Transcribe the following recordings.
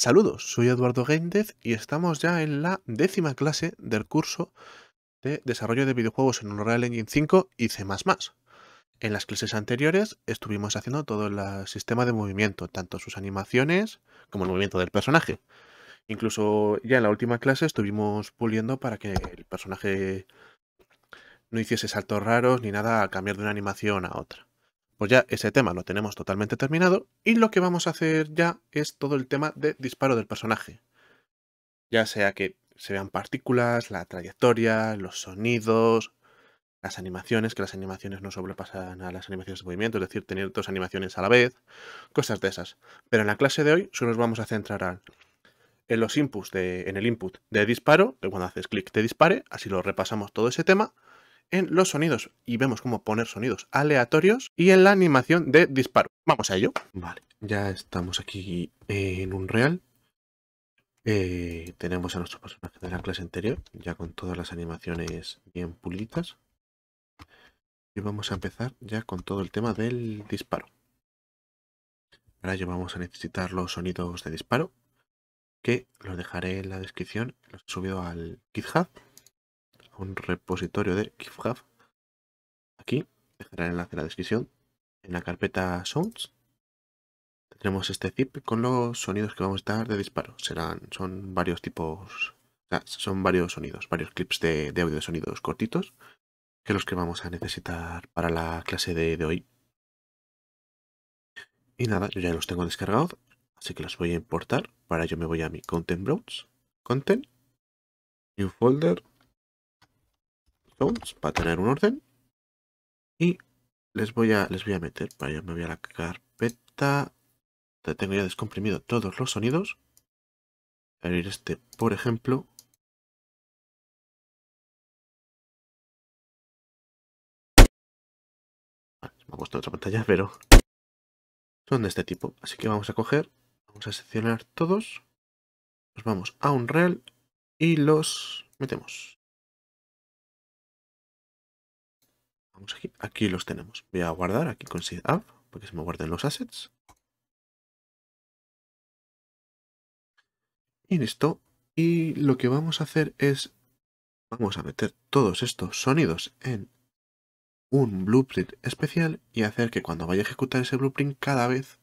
Saludos, soy Eduardo Gaindez y estamos ya en la décima clase del curso de desarrollo de videojuegos en Unreal Engine 5 y C++. En las clases anteriores estuvimos haciendo todo el ah, sistema de movimiento, tanto sus animaciones como el movimiento del personaje. Incluso ya en la última clase estuvimos puliendo para que el personaje no hiciese saltos raros ni nada a cambiar de una animación a otra pues ya ese tema lo tenemos totalmente terminado y lo que vamos a hacer ya es todo el tema de disparo del personaje. Ya sea que se vean partículas, la trayectoria, los sonidos, las animaciones, que las animaciones no sobrepasan a las animaciones de movimiento, es decir, tener dos animaciones a la vez, cosas de esas. Pero en la clase de hoy solo nos vamos a centrar en los inputs, en el input de disparo, que cuando haces clic te dispare, así lo repasamos todo ese tema en los sonidos y vemos cómo poner sonidos aleatorios y en la animación de disparo. Vamos a ello. Vale, ya estamos aquí en un real. Eh, tenemos a nuestro personaje de la clase anterior, ya con todas las animaciones bien pulitas. Y vamos a empezar ya con todo el tema del disparo. Ahora ya vamos a necesitar los sonidos de disparo, que los dejaré en la descripción, los he subido al GitHub un repositorio de GitHub. Aquí dejaré el enlace en la descripción. En la carpeta Sounds tendremos este zip con los sonidos que vamos a dar de disparo. Serán, son varios tipos, son varios sonidos, varios clips de, audio de sonidos cortitos que los que vamos a necesitar para la clase de, hoy. Y nada, yo ya los tengo descargados, así que los voy a importar. Para ello me voy a mi Content Browse, Content, New Folder, para tener un orden. Y les voy a, les voy a meter, para me voy a la carpeta. tengo ya descomprimido todos los sonidos. Abrir este, por ejemplo. me ha puesto otra pantalla, pero son de este tipo. Así que vamos a coger, vamos a seleccionar todos. Nos vamos a un Unreal y los metemos. aquí, los tenemos. Voy a guardar aquí con Seed porque se me guarden los assets. Y listo. Y lo que vamos a hacer es, vamos a meter todos estos sonidos en un blueprint especial y hacer que cuando vaya a ejecutar ese blueprint cada vez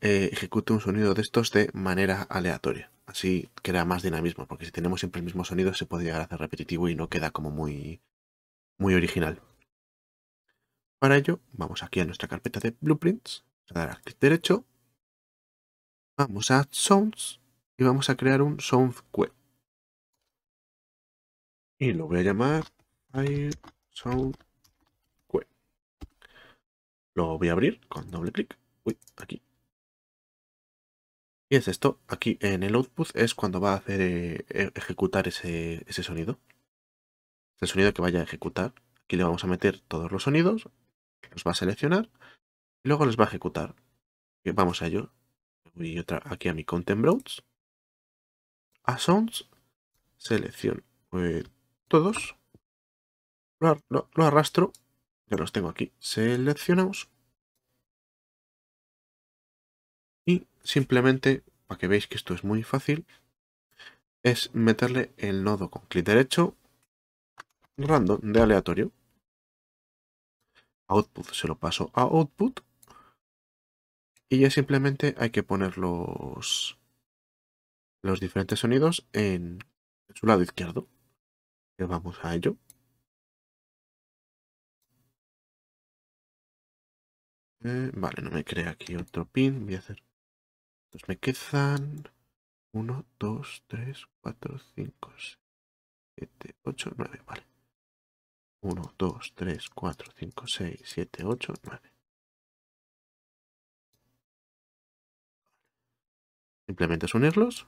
eh, ejecute un sonido de estos de manera aleatoria. Así crea más dinamismo, porque si tenemos siempre el mismo sonido se puede llegar a hacer repetitivo y no queda como muy muy original. Para ello, vamos aquí a nuestra carpeta de blueprints, a dar clic derecho, vamos a Sounds y vamos a crear un Sound que Y lo voy a llamar Sound Lo voy a abrir con doble clic. Uy, aquí. Y es esto, aquí en el output es cuando va a hacer eh, ejecutar ese sonido el sonido que vaya a ejecutar. Aquí le vamos a meter todos los sonidos, los va a seleccionar y luego les va a ejecutar. Vamos a ello. Voy otra, aquí a mi Content Browse, a Sounds, selecciono eh, todos, lo, arrastro, ya los tengo aquí seleccionamos y simplemente, para que veáis que esto es muy fácil, es meterle el nodo con clic derecho random de aleatorio. Output se lo paso a output. Y ya simplemente hay que poner los, los diferentes sonidos en, su lado izquierdo. y vamos a ello. Eh, vale, no me crea aquí otro pin. Voy a hacer. Entonces me quedan 1, 2, 3, 4, 5, 6, 7, 8, 9. Vale. 1, 2, 3, 4, 5, 6, 7, 8, 9. Simplemente es unirlos.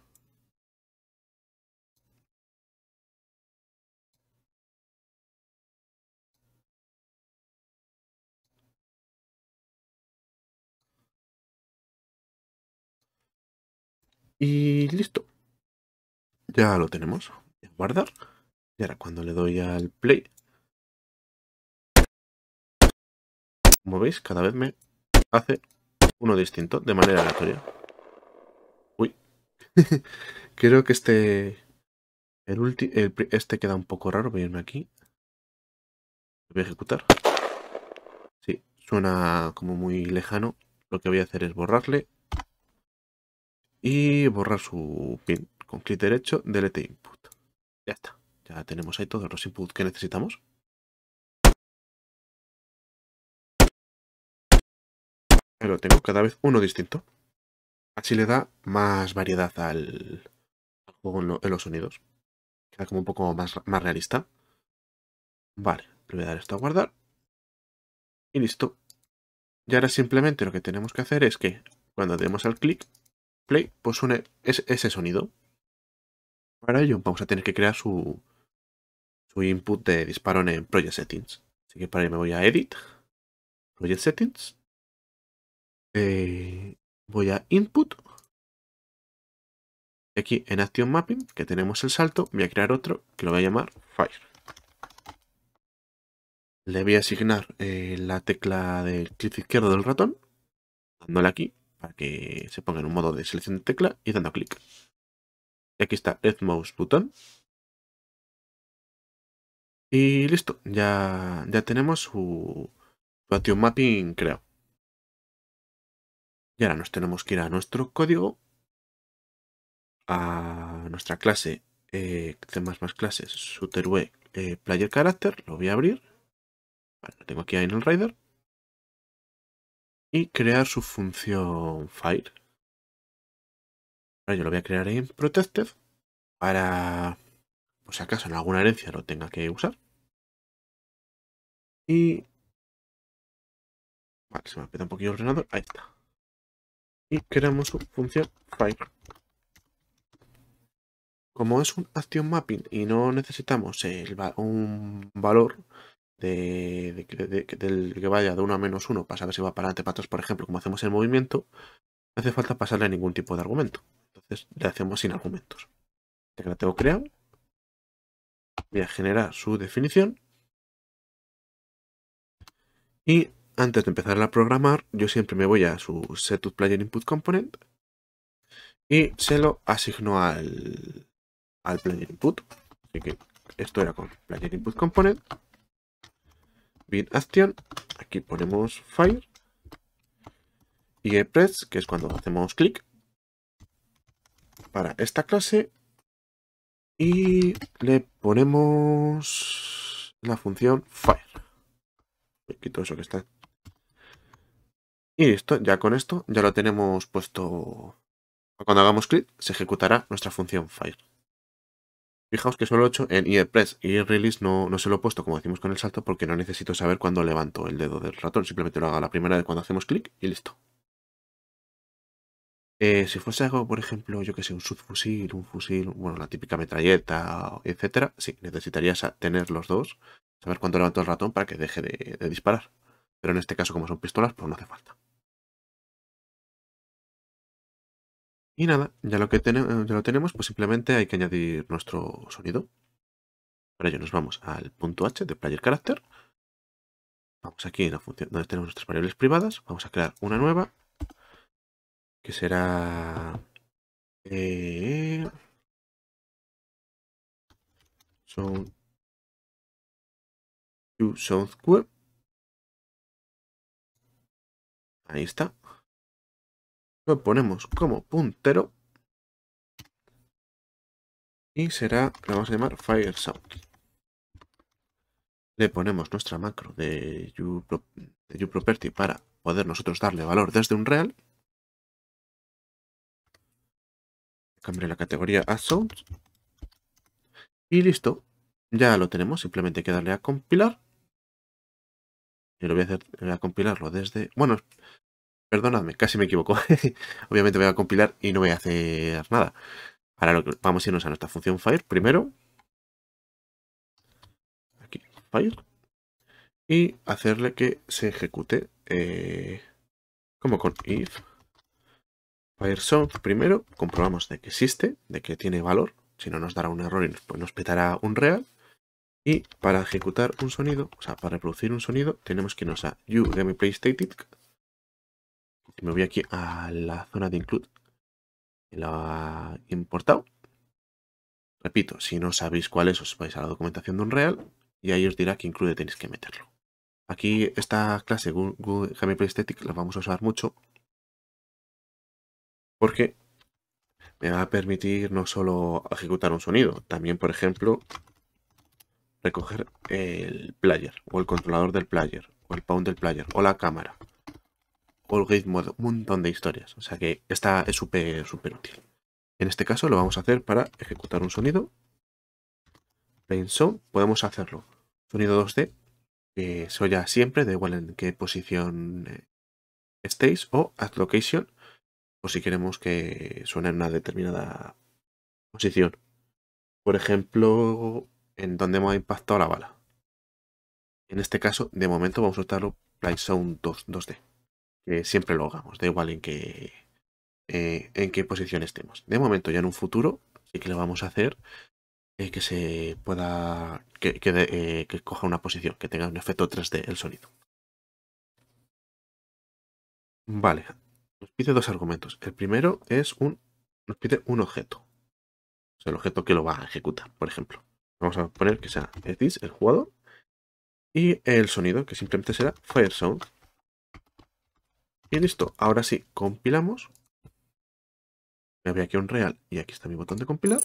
Y listo. Ya lo tenemos. Guardar. Y ahora cuando le doy al play, Como veis, cada vez me hace uno distinto, de manera aleatoria. Uy. Creo que este... este queda un poco raro, voy a irme aquí. voy a ejecutar. Sí, suena como muy lejano. Lo que voy a hacer es borrarle. Y borrar su pin. Con clic derecho, delete input. Ya está. Ya tenemos ahí todos los inputs que necesitamos. Pero tengo cada vez uno distinto. Así le da más variedad al, juego en, los sonidos. Queda como un poco más, más realista. Vale, le voy a dar esto a guardar. Y listo. Y ahora simplemente lo que tenemos que hacer es que cuando demos al clic, play, pues suene ese, sonido. Para ello vamos a tener que crear su, su input de disparo en Project Settings. Así que para ello me voy a Edit, Project Settings, eh, voy a Input. Aquí en Action Mapping, que tenemos el salto, voy a crear otro que lo voy a llamar Fire. Le voy a asignar eh, la tecla del clic izquierdo del ratón, dándole aquí para que se ponga en un modo de selección de tecla y dando clic. Y aquí está left Mouse Button. Y listo, ya, ya tenemos su Action Mapping creado. Y ahora nos tenemos que ir a nuestro código, a nuestra clase, eh, C++ clases, Suterwe eh, player character, lo voy a abrir. lo tengo aquí en el rider. Y crear su función fire. yo lo voy a crear en protected para, por si acaso en alguna herencia lo tenga que usar. Y... Vale, se me ha un poquito el ordenador. Ahí está y creamos su función file. Como es un action mapping y no necesitamos un valor del que vaya de 1 a menos 1 para saber si va para adelante, para atrás, por ejemplo, como hacemos el movimiento, no hace falta pasarle ningún tipo de argumento. Entonces le hacemos sin argumentos. Ya que la tengo creado, voy a generar su definición y antes de empezar a programar, yo siempre me voy a su setup player input component y se lo asigno al, al input. Así que esto era con player input component, bien action, aquí ponemos fire y press, que es cuando hacemos clic para esta clase y le ponemos la función fire. quito eso que está y listo, ya con esto ya lo tenemos puesto. Cuando hagamos clic se ejecutará nuestra función fire. Fijaos que solo he hecho en press y release no, no se lo he puesto como decimos con el salto porque no necesito saber cuándo levanto el dedo del ratón. Simplemente lo haga la primera vez cuando hacemos clic y listo. Eh, si fuese algo, por ejemplo, yo que sé, un subfusil, un fusil, bueno, la típica metralleta, etcétera, sí, necesitarías tener los dos, saber cuándo levanto el ratón para que deje de disparar. Pero en este caso, como son pistolas, pues no hace falta. Y nada, ya lo que tenemos, lo tenemos, pues simplemente hay que añadir nuestro sonido. Para ello nos vamos al punto H de player character. Vamos aquí en la función donde tenemos nuestras variables privadas. Vamos a crear una nueva. Que será. sound, eh, sound Ahí está lo ponemos como puntero y será, lo vamos a llamar Fire Sound. Le ponemos nuestra macro de uProperty para poder nosotros darle valor desde un real. Cambiaré la categoría a Sound. Y listo, ya lo tenemos, simplemente hay que darle a compilar. Y lo voy a hacer, a compilarlo desde... Bueno, Perdonadme, casi me equivoco. Obviamente voy a compilar y no voy a hacer nada. Ahora lo que, vamos a irnos a nuestra función fire primero. Aquí, fire. Y hacerle que se ejecute eh, como con if. FireSound primero, comprobamos de que existe, de que tiene valor. Si no nos dará un error y pues nos, petará un real. Y para ejecutar un sonido, o sea, para reproducir un sonido, tenemos que irnos a static me voy aquí a la zona de include, y la importado, repito, si no sabéis cuál es, os vais a la documentación de Unreal y ahí os dirá que include tenéis que meterlo. Aquí esta clase Google Gameplay Aesthetic la vamos a usar mucho porque me va a permitir no solo ejecutar un sonido, también, por ejemplo, recoger el player, o el controlador del player, o el pound del player, o la cámara un montón de historias. O sea que esta es súper, súper útil. En este caso lo vamos a hacer para ejecutar un sonido. Plain Sound, podemos hacerlo. Sonido 2D, que se oye siempre, da igual en qué posición eh, estéis, o at Location, o si queremos que suene en una determinada posición. Por ejemplo, en donde hemos impactado la bala. En este caso, de momento vamos a usarlo Plain Sound 2, 2D que siempre lo hagamos, da igual en qué, eh, en qué posición estemos. De momento, ya en un futuro, sí que lo vamos a hacer eh, que se pueda, que, eh, que coja una posición, que tenga un efecto 3D el sonido. Vale, nos pide dos argumentos. El primero es un, nos pide un objeto. el objeto que lo va a ejecutar, por ejemplo. Vamos a poner que sea Edis, el jugador, y el sonido, que simplemente será Fire Sound. Y listo, ahora sí, compilamos. Me había aquí un real y aquí está mi botón de compilar.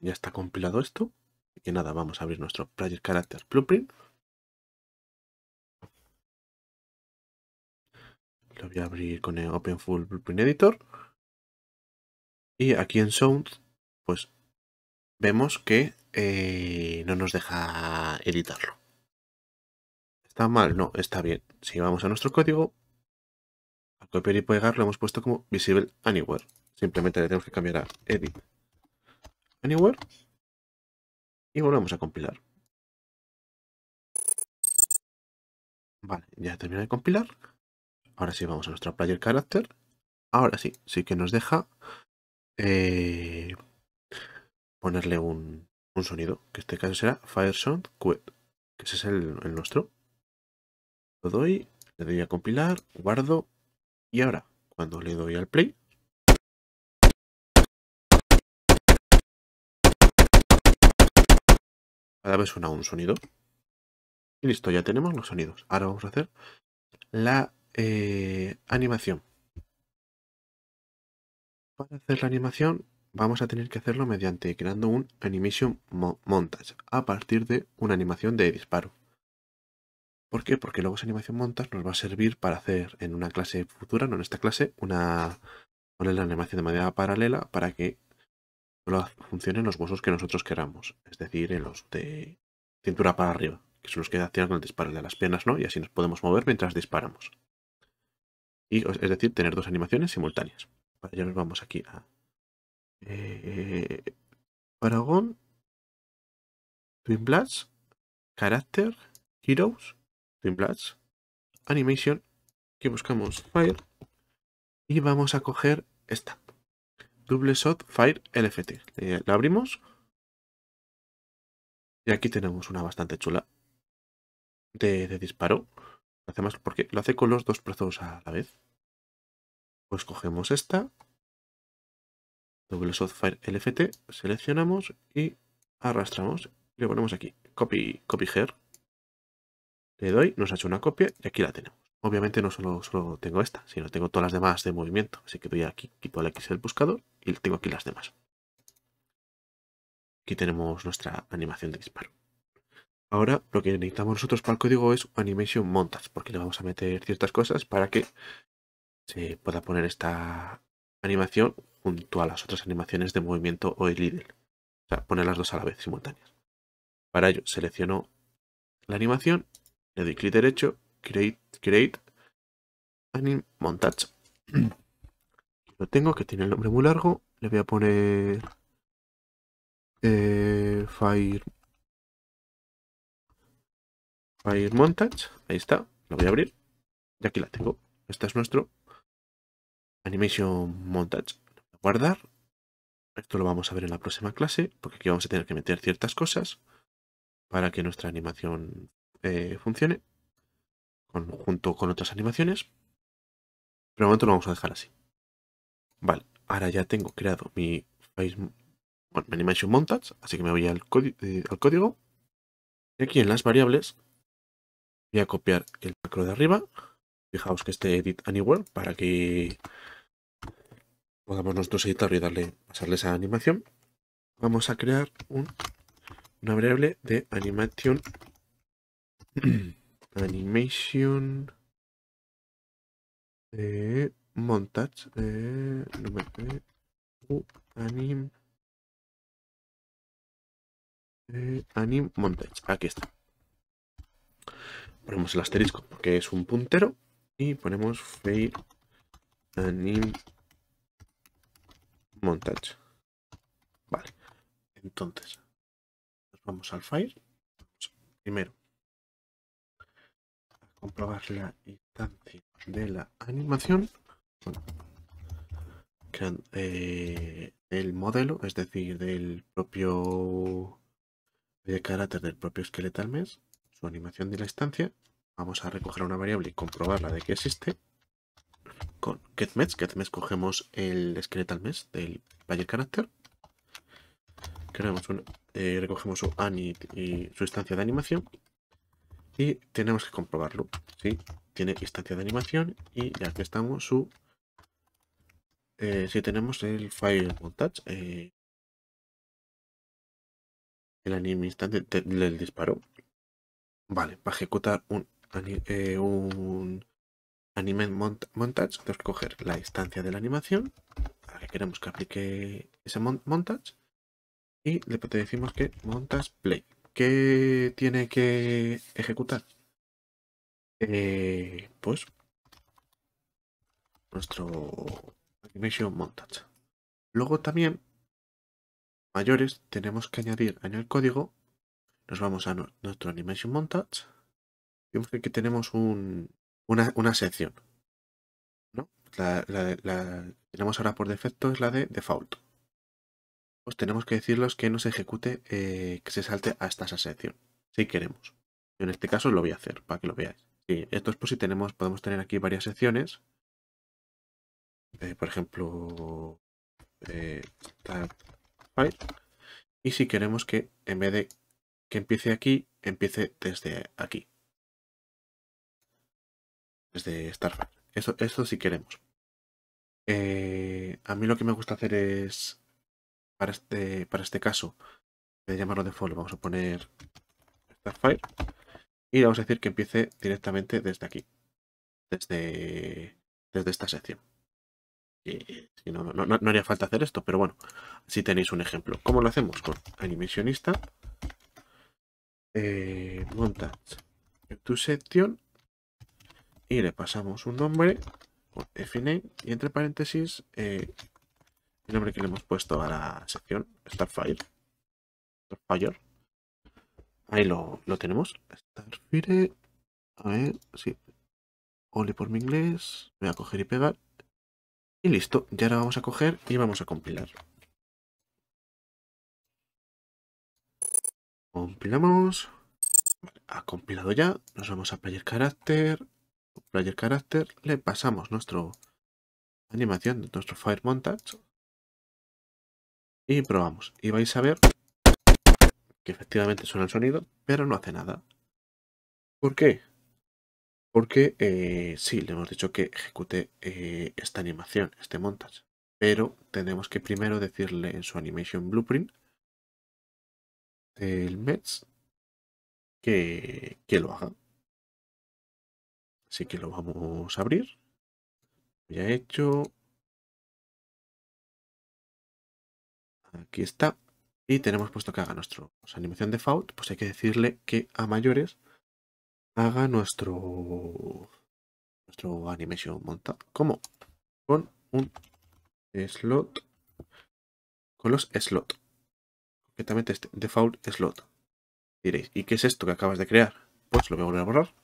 ya está compilado esto. Así que nada, vamos a abrir nuestro Project Character Blueprint. Lo voy a abrir con el Full Blueprint Editor. Y aquí en Sound, pues vemos que eh, no nos deja editarlo. ¿Está mal? No, está bien. Si vamos a nuestro código, copiar y pegar lo hemos puesto como visible anywhere. Simplemente le tenemos que cambiar a edit anywhere y volvemos a compilar. Vale, ya termina de compilar. Ahora sí vamos a nuestro player character. Ahora sí, sí que nos deja eh, ponerle un, un, sonido, que en este caso será Fire Sound Quit, que ese es el nuestro. Lo doy, le doy a compilar, guardo y ahora, cuando le doy al play, cada vez suena un sonido. Y listo, ya tenemos los sonidos. Ahora vamos a hacer la eh, animación. Para hacer la animación vamos a tener que hacerlo mediante creando un animation montage a partir de una animación de disparo. ¿Por qué? Porque luego esa animación montas nos va a servir para hacer en una clase futura, no en esta clase, una poner la animación de manera paralela para que solo funcionen los huesos que nosotros queramos. Es decir, en los de cintura para arriba, que son los que hacían con el disparo de las piernas, ¿no? Y así nos podemos mover mientras disparamos. Y, es decir, tener dos animaciones simultáneas. Para ya nos vamos aquí a... Paragon, eh, Twin Blast, Character, Heroes Trimblats, Animation, que buscamos Fire y vamos a coger esta. Double Shot Fire LFT. Eh, la abrimos. Y aquí tenemos una bastante chula de, disparo. Lo hace porque lo hace con los dos brazos a la vez. Pues cogemos esta. Double Shot Fire LFT. Seleccionamos y arrastramos. Y le ponemos aquí. Copy, copy here. Le doy, nos ha hecho una copia y aquí la tenemos. Obviamente no solo, tengo esta, sino tengo todas las demás de movimiento. Así que doy aquí, quito el X del buscador y tengo aquí las demás. Aquí tenemos nuestra animación de disparo. Ahora lo que necesitamos nosotros para el código es Animation Montage, porque le vamos a meter ciertas cosas para que se pueda poner esta animación junto a las otras animaciones de movimiento o el idle. O sea, poner las dos a la vez simultáneas. Para ello selecciono la animación le doy clic derecho, create, create, anim, montage. Lo tengo, que tiene el nombre muy largo. Le voy a poner eh, Fire Fire Montage. Ahí está, lo voy a abrir. Y aquí la tengo. Este es nuestro Animation Montage. guardar. Esto lo vamos a ver en la próxima clase, porque aquí vamos a tener que meter ciertas cosas para que nuestra animación eh, funcione junto con otras animaciones. Pero de momento lo vamos a dejar así. Vale, ahora ya tengo creado mi, face, mi Animation Montage, así que me voy eh, al, código. Y aquí en las variables voy a copiar el macro de arriba. Fijaos que este Edit Anywhere para que podamos nosotros editar y darle, pasarle esa animación. Vamos a crear una variable de animation Animation. montage. Eh, anim. anim montage. Aquí está. Ponemos el asterisco porque es un puntero. Y ponemos fail anim montage. Vale. Entonces, vamos al file. Primero, comprobar la instancia de la animación eh, el modelo, es decir, del propio de carácter del propio al mes, su animación de la instancia. Vamos a recoger una variable y comprobarla de que existe. Con getMesh, getMesh cogemos el esqueleto al mes del player character. Eh, recogemos su anit y su instancia de animación y tenemos que comprobarlo. si Tiene instancia de animación y ya que estamos su... Eh, si tenemos el file montage, eh, el anime instante del disparo. Vale, para ejecutar un, eh, un anime montage, tenemos que coger la instancia de la animación a que queremos que aplique ese montage y le decimos que montage play qué tiene que ejecutar? Eh, pues nuestro animation montage. Luego también, mayores, tenemos que añadir en el código, nos vamos a nuestro animation montage, vemos que aquí tenemos una, sección, ¿no? La, la tenemos ahora por defecto es la de default pues tenemos que decirles que no ejecute, eh, que se salte hasta esa sección, si queremos. en este caso lo voy a hacer, para que lo veáis. esto es por si tenemos, podemos tener aquí varias secciones. Eh, por ejemplo, eh, Y si queremos que en vez de que empiece aquí, empiece desde aquí. Desde Starfire. eso si queremos. a mí lo que me gusta hacer es para este, para este caso, de llamarlo default, vamos a poner file y le vamos a decir que empiece directamente desde aquí, desde, desde esta sección. no, no, haría falta hacer esto, pero bueno, si tenéis un ejemplo. ¿Cómo lo hacemos? Con Animationista, eh, Montage, tu sección y le pasamos un nombre, FName y entre paréntesis, eh, el nombre que le hemos puesto a la sección, Starfire. Starfire. Ahí lo, tenemos. Starfire. A ver, sí. Ole por mi inglés. Voy a coger y pegar. Y listo. Ya ahora vamos a coger y vamos a compilar. Compilamos. ha compilado ya. Nos vamos a Player Character. Player Character. Le pasamos nuestro animación de nuestro Fire Montage. Y probamos. Y vais a ver que efectivamente suena el sonido, pero no hace nada. ¿Por qué? Porque eh, sí, le hemos dicho que ejecute eh, esta animación, este montage. Pero tenemos que primero decirle en su animation blueprint del METS que, que lo haga. Así que lo vamos a abrir. Ya he hecho. Aquí está. Y tenemos puesto que haga nuestra pues, animación default, pues hay que decirle que a mayores haga nuestro, nuestro animation montado. como Con un slot. Con los slot. Concretamente este default slot. Diréis, ¿y qué es esto que acabas de crear? Pues lo voy a volver a borrar.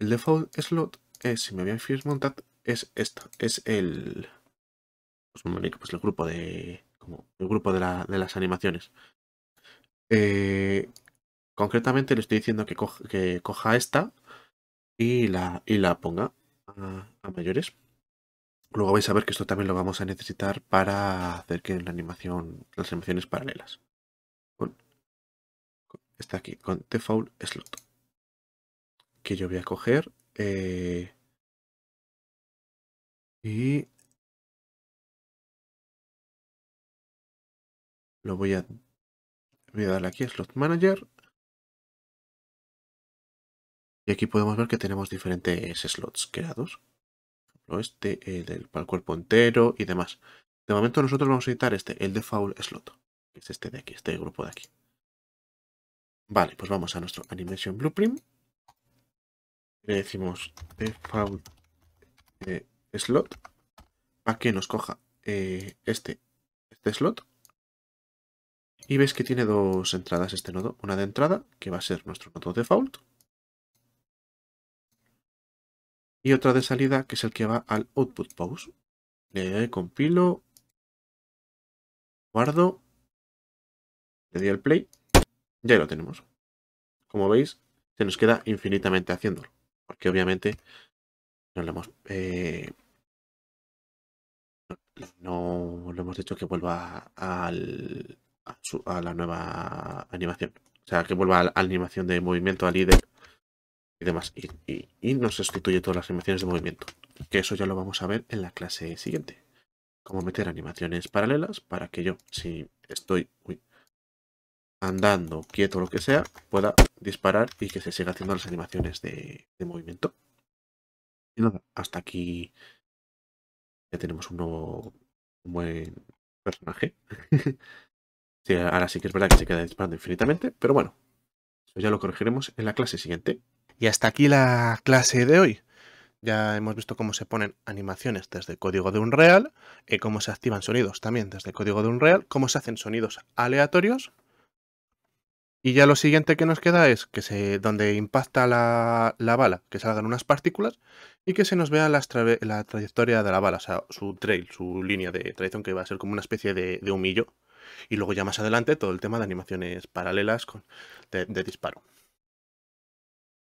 El default slot es, si me voy a first Montad, es esto, Es el, pues, pues el grupo de, el grupo de, la, de las animaciones. Eh, concretamente le estoy diciendo que coja, esta y la, ponga a, mayores. Luego vais a ver que esto también lo vamos a necesitar para hacer que la animación, las animaciones paralelas. está aquí, con default slot. Que yo voy a coger. Eh, y Lo voy a, voy a darle aquí a Slot Manager. Y aquí podemos ver que tenemos diferentes slots creados. Este, el del para el cuerpo entero y demás. De momento nosotros vamos a editar este, el default slot. Que es este de aquí, este grupo de aquí. Vale, pues vamos a nuestro Animation Blueprint. Le decimos default eh, slot. Para que nos coja eh, este, este slot. Y veis que tiene dos entradas este nodo. Una de entrada, que va a ser nuestro nodo default. Y otra de salida, que es el que va al output pause. Le compilo, guardo, le doy al play. Ya lo tenemos. Como veis, se nos queda infinitamente haciéndolo. Porque obviamente no lo hemos... Eh, no lo hemos hecho que vuelva al, a, la nueva animación. O sea, que vuelva a la animación de movimiento, al líder y demás. Y, y, nos sustituye todas las animaciones de movimiento. Que eso ya lo vamos a ver en la clase siguiente. Cómo meter animaciones paralelas para que yo, si estoy andando, quieto o lo que sea, pueda disparar y que se siga haciendo las animaciones de, de movimiento. Y nada, hasta aquí ya tenemos un nuevo un buen personaje. ahora sí que es verdad que se queda disparando infinitamente, pero bueno, eso ya lo corregiremos en la clase siguiente. Y hasta aquí la clase de hoy. Ya hemos visto cómo se ponen animaciones desde código de Unreal, y eh, cómo se activan sonidos también desde código de un real cómo se hacen sonidos aleatorios. Y ya lo siguiente que nos queda es que se, donde impacta la, bala, que salgan unas partículas y que se nos vea la trayectoria de la bala, o sea, su trail, su línea de traición que va a ser como una especie de humillo. Y luego ya más adelante todo el tema de animaciones paralelas con, de, de disparo.